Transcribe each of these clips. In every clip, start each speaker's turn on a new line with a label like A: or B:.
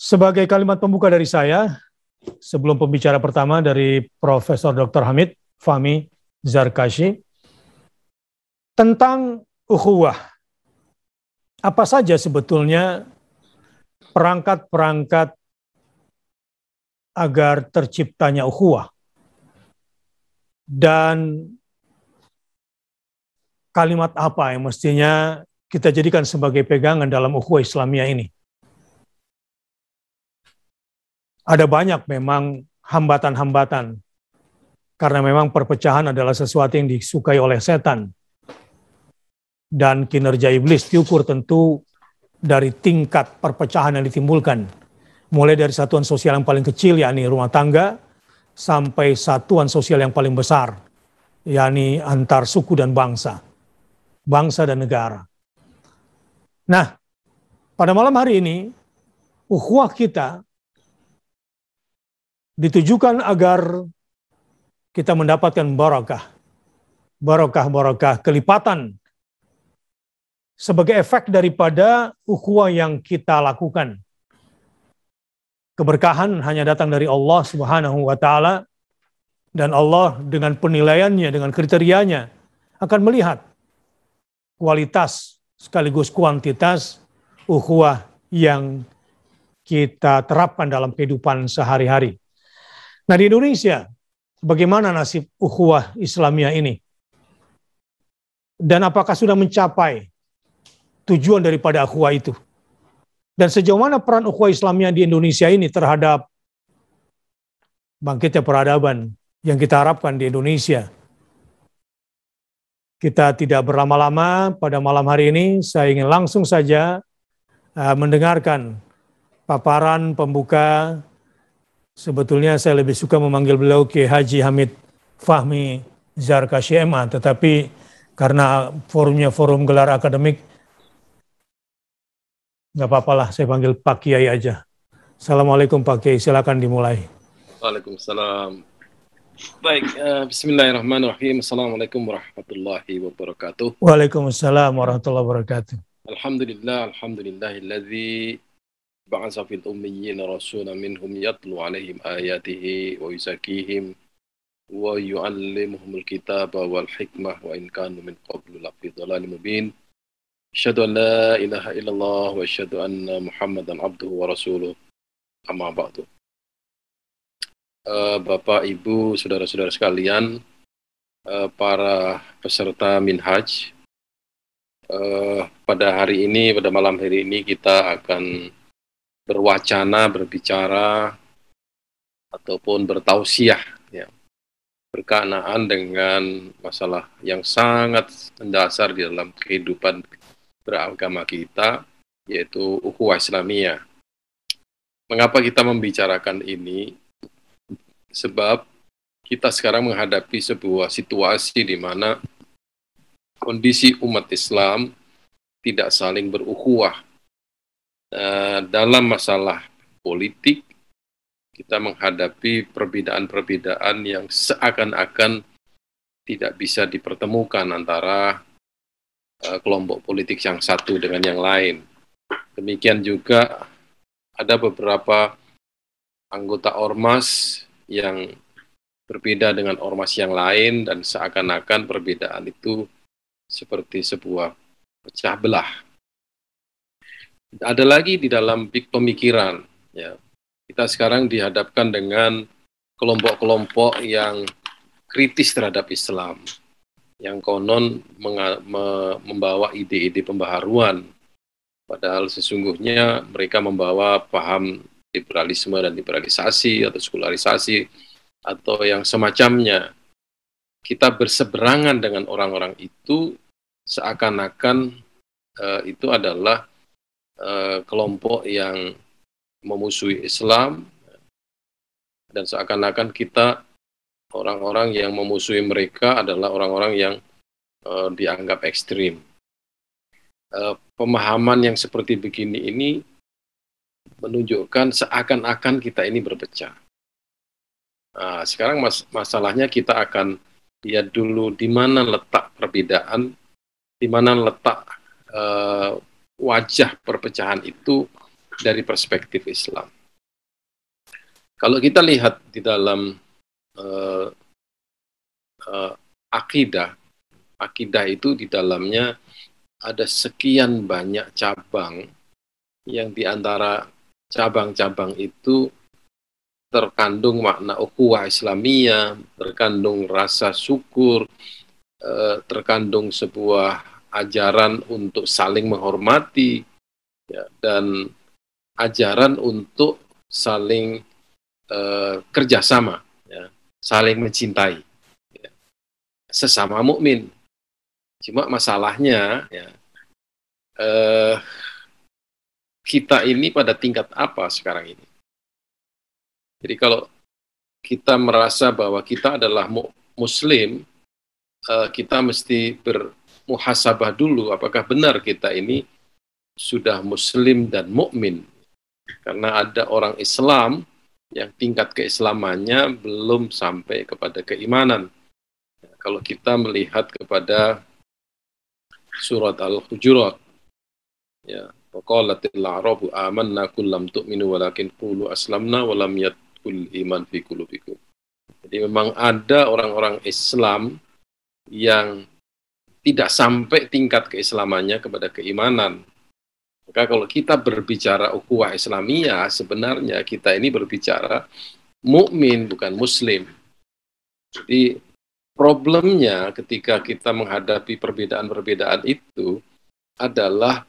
A: Sebagai kalimat pembuka dari saya, sebelum pembicara pertama dari Profesor Dr. Hamid Fahmi Zarkashi, tentang ukhuwah. Apa saja sebetulnya perangkat-perangkat agar terciptanya ukhuwah? Dan kalimat apa yang mestinya kita jadikan sebagai pegangan dalam ukhuwah Islamiyah ini? ada banyak memang hambatan-hambatan karena memang perpecahan adalah sesuatu yang disukai oleh setan dan kinerja iblis diukur tentu dari tingkat perpecahan yang ditimbulkan mulai dari satuan sosial yang paling kecil yakni rumah tangga sampai satuan sosial yang paling besar yakni antar suku dan bangsa bangsa dan negara nah pada malam hari ini ukhuwah kita ditujukan agar kita mendapatkan barokah. Barokah-barokah kelipatan sebagai efek daripada ukhuwah yang kita lakukan. Keberkahan hanya datang dari Allah Subhanahu wa taala dan Allah dengan penilaiannya, dengan kriterianya akan melihat kualitas sekaligus kuantitas ukhuwah yang kita terapkan dalam kehidupan sehari-hari. Nah di Indonesia, bagaimana nasib ukhuwah Islamia ini? Dan apakah sudah mencapai tujuan daripada ukhuwah itu? Dan sejauh mana peran ukhuwah Islamia di Indonesia ini terhadap bangkitnya peradaban yang kita harapkan di Indonesia? Kita tidak berlama-lama pada malam hari ini, saya ingin langsung saja eh, mendengarkan paparan pembuka Sebetulnya saya lebih suka memanggil beliau ke Haji Hamid Fahmi Zarka Syema, tetapi karena forumnya forum gelar akademik, nggak apa-apalah saya panggil Pak Kiai aja. Assalamualaikum Pak Kiai, silakan dimulai.
B: Waalaikumsalam. Baik, uh, bismillahirrahmanirrahim. Assalamualaikum warahmatullahi wabarakatuh.
A: Waalaikumsalam warahmatullahi wabarakatuh.
B: Alhamdulillah, Alhamdulillah, Alhamdulillah, بعث في الأميين رسولا منهم يتلو عليهم آياته ويزكيهم ويعلمهم الكتاب والحكمة وإن كانوا من قبل لفي ضلال مبين أشهد أن لا إله إلا الله وأشهد أن محمدا عبده ورسوله أما بعد uh, Bapak, Ibu, Saudara-saudara sekalian, para peserta Minhaj, pada hari ini, pada malam hari ini kita akan berwacana, berbicara, ataupun bertausiah, ya, berkenaan dengan masalah yang sangat mendasar di dalam kehidupan beragama kita, yaitu ukhuwah Islamiyah. Mengapa kita membicarakan ini? Sebab kita sekarang menghadapi sebuah situasi di mana kondisi umat Islam tidak saling berukhuwah Eh, dalam masalah politik kita menghadapi perbedaan-perbedaan yang seakan-akan tidak bisa dipertemukan antara uh, kelompok politik yang satu dengan yang lain. Demikian juga ada beberapa anggota ormas yang berbeda dengan ormas yang lain dan seakan-akan perbedaan itu seperti sebuah pecah belah ada lagi di dalam pemikiran ya kita sekarang dihadapkan dengan kelompok-kelompok yang kritis terhadap Islam yang konon membawa ide-ide pembaharuan padahal sesungguhnya mereka membawa paham liberalisme dan liberalisasi atau sekularisasi atau yang semacamnya kita berseberangan dengan orang-orang itu seakan-akan uh, itu adalah Eh, kelompok yang memusuhi Islam dan seakan-akan kita orang-orang yang memusuhi mereka adalah orang-orang yang uh, dianggap ekstrim. Uh, pemahaman yang seperti begini ini menunjukkan seakan-akan kita ini berpecah. Nah, sekarang mas masalahnya kita akan lihat dulu di mana letak perbedaan, di mana letak uh, wajah perpecahan itu dari perspektif Islam. Kalau kita lihat di dalam uh, uh, akidah, akidah itu di dalamnya ada sekian banyak cabang yang di antara cabang-cabang itu terkandung makna ukhuwah Islamiyah, terkandung rasa syukur, eh, terkandung sebuah ajaran untuk saling menghormati ya, dan ajaran untuk saling uh, kerjasama, ya, saling mencintai ya, sesama mukmin. Cuma masalahnya ya, uh, kita ini pada tingkat apa sekarang ini? Jadi kalau kita merasa bahwa kita adalah muslim, eh, kita mesti ber, muhasabah dulu apakah benar kita ini sudah muslim dan mukmin. Karena ada orang Islam yang tingkat keislamannya belum sampai kepada keimanan. Kalau kita melihat kepada surat Al-Hujurat, ya, Waqalatil a'rabu amanna kullam tu'minu walakin qulu aslamna walam yadkul iman fi qulubikum. Jadi memang ada orang-orang Islam yang tidak sampai tingkat keislamannya kepada keimanan. Maka kalau kita berbicara ukhuwah Islamiyah, sebenarnya kita ini berbicara mukmin bukan muslim. Jadi problemnya ketika kita menghadapi perbedaan-perbedaan itu adalah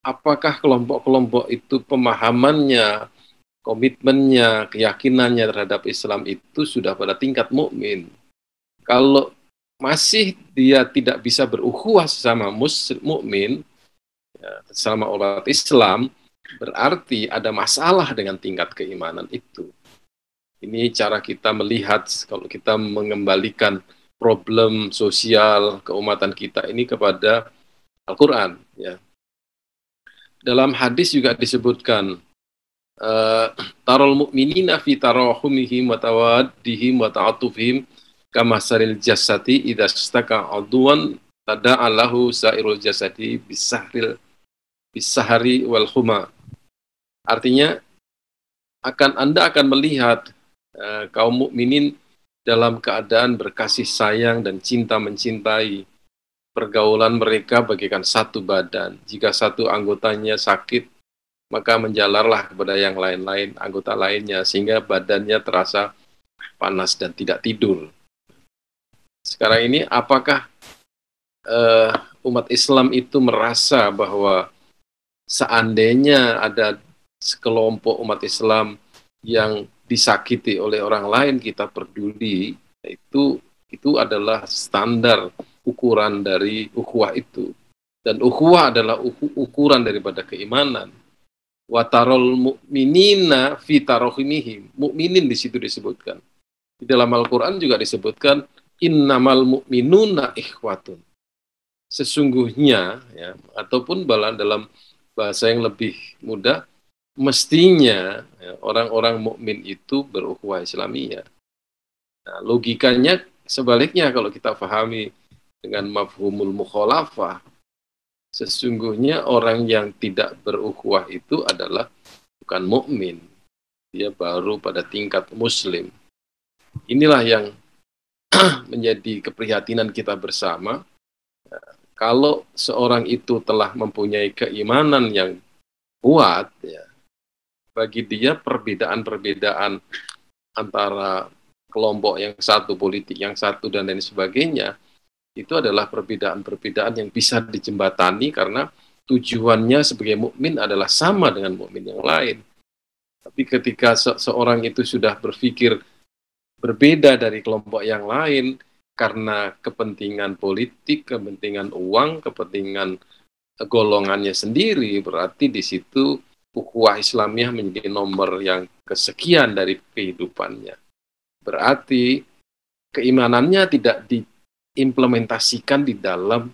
B: apakah kelompok-kelompok itu pemahamannya, komitmennya, keyakinannya terhadap Islam itu sudah pada tingkat mukmin. Kalau masih dia tidak bisa berukhuwah sama muslim mukmin ya, sesama umat Islam berarti ada masalah dengan tingkat keimanan itu. Ini cara kita melihat kalau kita mengembalikan problem sosial keumatan kita ini kepada Al-Qur'an ya. Dalam hadis juga disebutkan eh, tarol mukminina fi tarahumihim wa tawaddihim wa ta'atufihim kamasaril jasati idza aduan tada alahu sairul jasadi bisahril bisahari wal huma artinya akan Anda akan melihat uh, kaum mukminin dalam keadaan berkasih sayang dan cinta mencintai pergaulan mereka bagikan satu badan. Jika satu anggotanya sakit, maka menjalarlah kepada yang lain-lain anggota lainnya sehingga badannya terasa panas dan tidak tidur sekarang ini apakah uh, umat Islam itu merasa bahwa seandainya ada sekelompok umat Islam yang disakiti oleh orang lain kita peduli itu itu adalah standar ukuran dari ukhuwah itu dan ukhuwah adalah ukuran daripada keimanan watarol mukminina fi tarohimihim mukminin di situ disebutkan di dalam Al-Qur'an juga disebutkan innamal mu'minuna ikhwatun. Sesungguhnya ya ataupun balan dalam bahasa yang lebih mudah mestinya ya, orang-orang mukmin itu berukhuwah Islamiyah. Nah, logikanya sebaliknya kalau kita pahami dengan mafhumul mukhalafah sesungguhnya orang yang tidak berukhuwah itu adalah bukan mukmin. Dia baru pada tingkat muslim. Inilah yang menjadi keprihatinan kita bersama kalau seorang itu telah mempunyai keimanan yang kuat ya bagi dia perbedaan-perbedaan antara kelompok yang satu politik yang satu dan lain sebagainya itu adalah perbedaan-perbedaan yang bisa dijembatani karena tujuannya sebagai mukmin adalah sama dengan mukmin yang lain tapi ketika se seorang itu sudah berpikir berbeda dari kelompok yang lain karena kepentingan politik, kepentingan uang, kepentingan eh, golongannya sendiri, berarti di situ ukhuwah islamiah menjadi nomor yang kesekian dari kehidupannya. Berarti keimanannya tidak diimplementasikan di dalam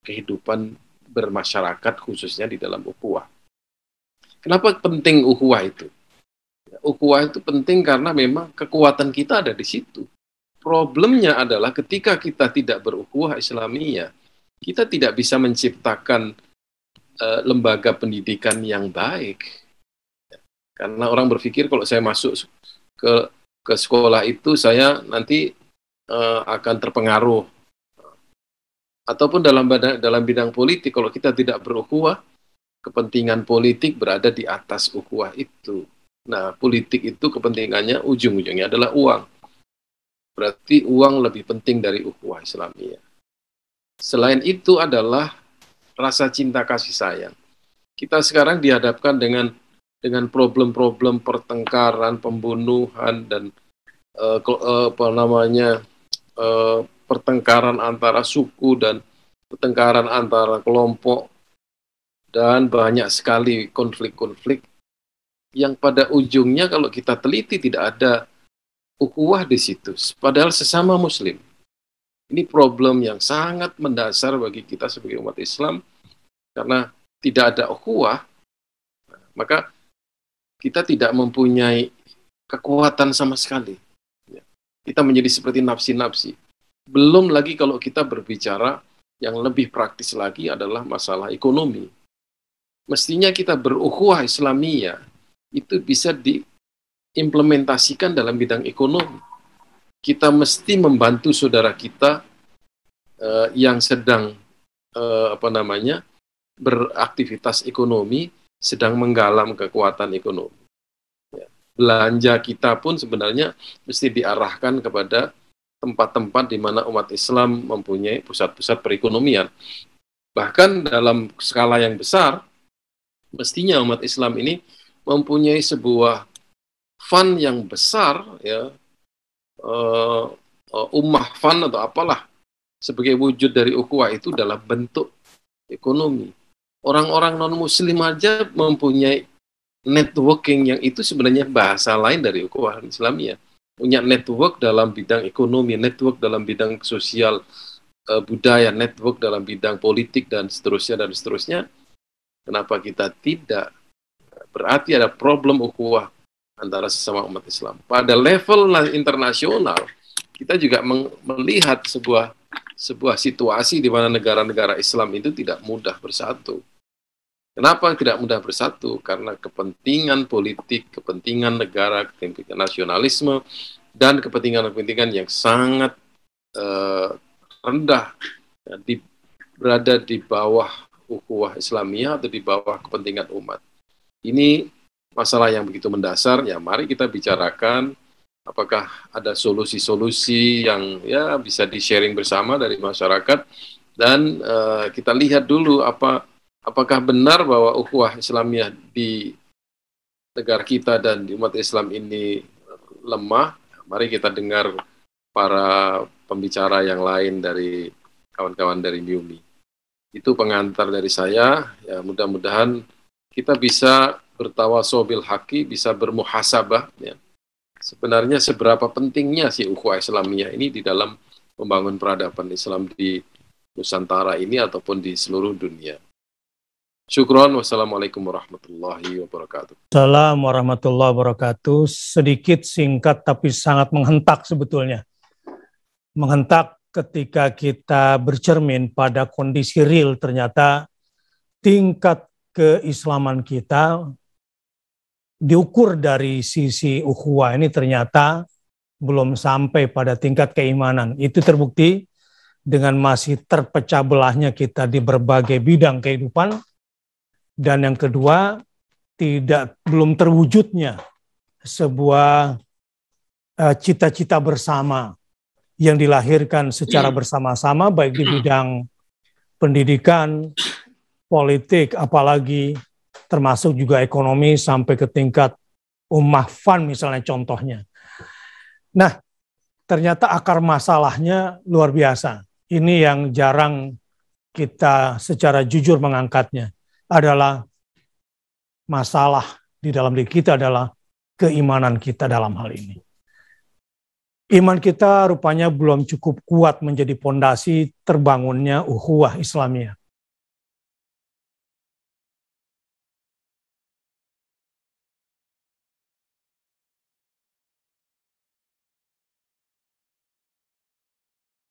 B: kehidupan bermasyarakat khususnya di dalam ukhuwah. Kenapa penting ukhuwah itu? Ukhuwah itu penting karena memang kekuatan kita ada di situ. Problemnya adalah ketika kita tidak berukhuwah Islamiyah, kita tidak bisa menciptakan uh, lembaga pendidikan yang baik. Karena orang berpikir kalau saya masuk ke ke sekolah itu saya nanti uh, akan terpengaruh. Ataupun dalam dalam bidang politik kalau kita tidak berukhuwah, kepentingan politik berada di atas ukhuwah itu. Nah, politik itu kepentingannya ujung-ujungnya adalah uang. Berarti uang lebih penting dari ukhuwah Islamiyah. Selain itu adalah rasa cinta kasih sayang. Kita sekarang dihadapkan dengan dengan problem-problem pertengkaran, pembunuhan dan uh, apa namanya uh, pertengkaran antara suku dan pertengkaran antara kelompok dan banyak sekali konflik-konflik yang pada ujungnya kalau kita teliti tidak ada ukuah di situ. Padahal sesama muslim. Ini problem yang sangat mendasar bagi kita sebagai umat Islam karena tidak ada ukhuwah, maka kita tidak mempunyai kekuatan sama sekali. Ya. Kita menjadi seperti nafsi-nafsi. Belum lagi kalau kita berbicara yang lebih praktis lagi adalah masalah ekonomi. Mestinya kita berukhuwah Islamiyah itu bisa diimplementasikan dalam bidang ekonomi. Kita mesti membantu saudara kita uh, yang sedang uh, apa namanya beraktivitas ekonomi, sedang menggalam kekuatan ekonomi. Ya. Belanja kita pun sebenarnya mesti diarahkan kepada tempat-tempat di mana umat Islam mempunyai pusat-pusat perekonomian. Bahkan dalam skala yang besar, mestinya umat Islam ini mempunyai sebuah fan yang besar ya uh, ummah fan atau apalah sebagai wujud dari ukhuwah itu dalam bentuk ekonomi. Orang-orang non muslim aja mempunyai networking yang itu sebenarnya bahasa lain dari ukhuwah Islamiyah. Punya network dalam bidang ekonomi, network dalam bidang sosial, uh, budaya, network dalam bidang politik dan seterusnya dan seterusnya. Kenapa kita tidak Berarti ada problem ukhuwah antara sesama umat Islam. Pada level internasional, kita juga melihat sebuah sebuah situasi di mana negara-negara Islam itu tidak mudah bersatu. Kenapa tidak mudah bersatu? Karena kepentingan politik, kepentingan negara, kepentingan nasionalisme, dan kepentingan-kepentingan yang sangat uh, rendah ya, di, berada di bawah ukhuwah Islamiyah atau di bawah kepentingan umat ini masalah yang begitu mendasar, ya mari kita bicarakan apakah ada solusi-solusi yang ya bisa di-sharing bersama dari masyarakat dan uh, kita lihat dulu apa apakah benar bahwa ukhuwah Islamiyah di negara kita dan di umat Islam ini lemah. Mari kita dengar para pembicara yang lain dari kawan-kawan dari MIUMI. Itu pengantar dari saya. Ya mudah-mudahan kita bisa bil haki, bisa bermuhasabah. Ya. Sebenarnya seberapa pentingnya sih ukhuwah Islamiyah ini di dalam membangun peradaban Islam di Nusantara ini ataupun di seluruh dunia. Syukron, wassalamualaikum warahmatullahi wabarakatuh.
A: assalamualaikum warahmatullahi wabarakatuh. Sedikit singkat tapi sangat menghentak sebetulnya. Menghentak ketika kita bercermin pada kondisi real ternyata tingkat keislaman kita diukur dari sisi ukhuwah ini ternyata belum sampai pada tingkat keimanan. Itu terbukti dengan masih terpecah belahnya kita di berbagai bidang kehidupan dan yang kedua tidak belum terwujudnya sebuah eh, cita-cita uh, bersama yang dilahirkan secara iya. bersama-sama baik di bidang pendidikan, politik, apalagi termasuk juga ekonomi sampai ke tingkat ummah fan misalnya contohnya. Nah, ternyata akar masalahnya luar biasa. Ini yang jarang kita secara jujur mengangkatnya adalah masalah di dalam diri kita adalah keimanan kita dalam hal ini. Iman kita rupanya belum cukup kuat menjadi pondasi terbangunnya uhuah Islamiyah.